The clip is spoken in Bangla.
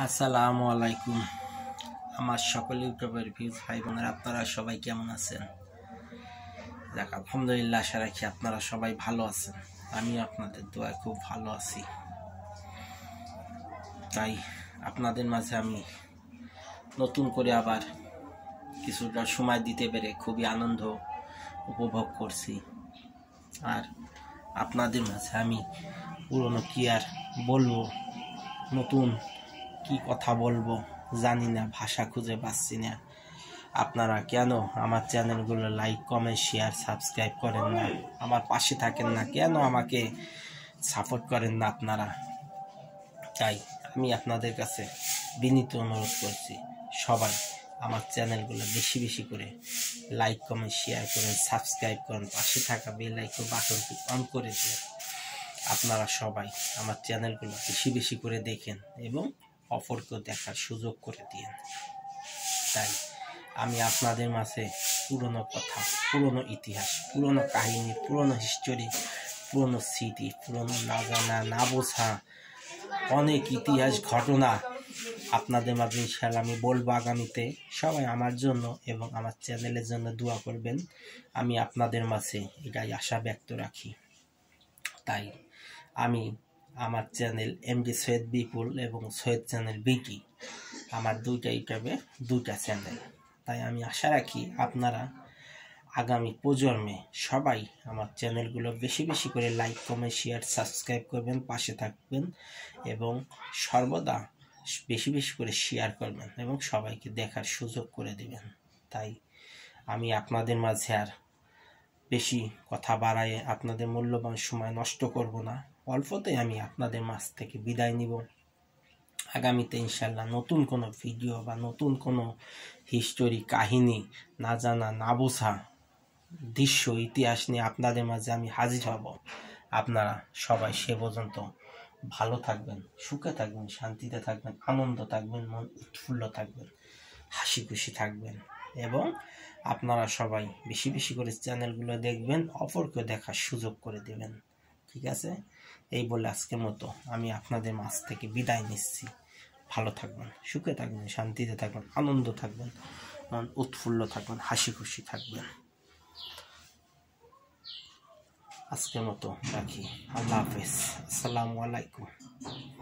আসসালামু আলাইকুম আমার সকল ইউটিউবের ভিউজ ভাই বোনেরা আপনারা সবাই কেমন আছেন দেখ আলহামদুলিল্লাহ আশা রাখি আপনারা সবাই ভালো আছেন আমি আপনাদের দোয়ায় খুব ভালো আছি তাই আপনাদের মাঝে আমি নতুন করে আবার কিছুটা সময় দিতে পেরে খুবই আনন্দ উপভোগ করছি আর আপনাদের মাঝে আমি পুরনো কি আর বলবো নতুন কি কথা বলবো জানি না ভাষা খুঁজে পাচ্ছি না আপনারা কেন আমার চ্যানেলগুলো লাইক কমেন্ট শেয়ার সাবস্ক্রাইব করেন না আমার পাশে থাকেন না কেন আমাকে সাপোর্ট করেন না আপনারা তাই আমি আপনাদের কাছে বিনীত অনুরোধ করছি সবাই আমার চ্যানেলগুলো বেশি বেশি করে লাইক কমেন্ট শেয়ার করেন সাবস্ক্রাইব করেন পাশে থাকা বেল আইকন বাটনটি অন করে দেন আপনারা সবাই আমার চ্যানেলগুলো বেশি বেশি করে দেখেন এবং অপরকেও দেখার সুযোগ করে দিন তাই আমি আপনাদের মাঝে পুরনো কথা পুরনো ইতিহাস পুরনো কাহিনী পুরনো হিস্টোরি পুরনো স্মৃতি পুরনো না জানা না বোঝা অনেক ইতিহাস ঘটনা আপনাদের মাঝে ইনশাল আমি বলবো আগামীতে সবাই আমার জন্য এবং আমার চ্যানেলের জন্য দোয়া করবেন আমি আপনাদের মাঝে এটাই আশা ব্যক্ত রাখি তাই আমি আমার চ্যানেল এমডি সৈয়দ বিপুল এবং সৈয়দ চ্যানেল বিটি আমার দুইটা ইউটিউবে দুইটা চ্যানেল তাই আমি আশা রাখি আপনারা আগামী প্রজন্মে সবাই আমার চ্যানেলগুলো বেশি বেশি করে লাইক কমেন্ট শেয়ার সাবস্ক্রাইব করবেন পাশে থাকবেন এবং সর্বদা বেশি বেশি করে শেয়ার করবেন এবং সবাইকে দেখার সুযোগ করে দেবেন তাই আমি আপনাদের মাঝে আর বেশি কথা বাড়ায় আপনাদের মূল্যবান সময় নষ্ট করব না অল্পতেই আমি আপনাদের মাছ থেকে বিদায় নিব আগামীতে ইনশাল্লাহ নতুন কোনো ভিডিও বা নতুন কোনো হিস্টোরি কাহিনী না জানা না বোঝা দৃশ্য ইতিহাস নিয়ে আপনাদের মাঝে আমি হাজির হব আপনারা সবাই সে পর্যন্ত ভালো থাকবেন সুখে থাকবেন শান্তিতে থাকবেন আনন্দ থাকবেন মন উৎফুল্ল থাকবেন হাসি খুশি থাকবেন এবং আপনারা সবাই বেশি বেশি করে চ্যানেলগুলো দেখবেন অপরকে দেখার সুযোগ করে দেবেন ঠিক আছে এই বলে আজকের মতো আমি আপনাদের মাছ থেকে বিদায় নিচ্ছি ভালো থাকবেন সুখে থাকবেন শান্তিতে থাকবেন আনন্দ থাকবেন উৎফুল্ল থাকবেন হাসি খুশি থাকবেন আজকের মতো রাখি আল্লাহ হাফেজ আসসালামু আলাইকুম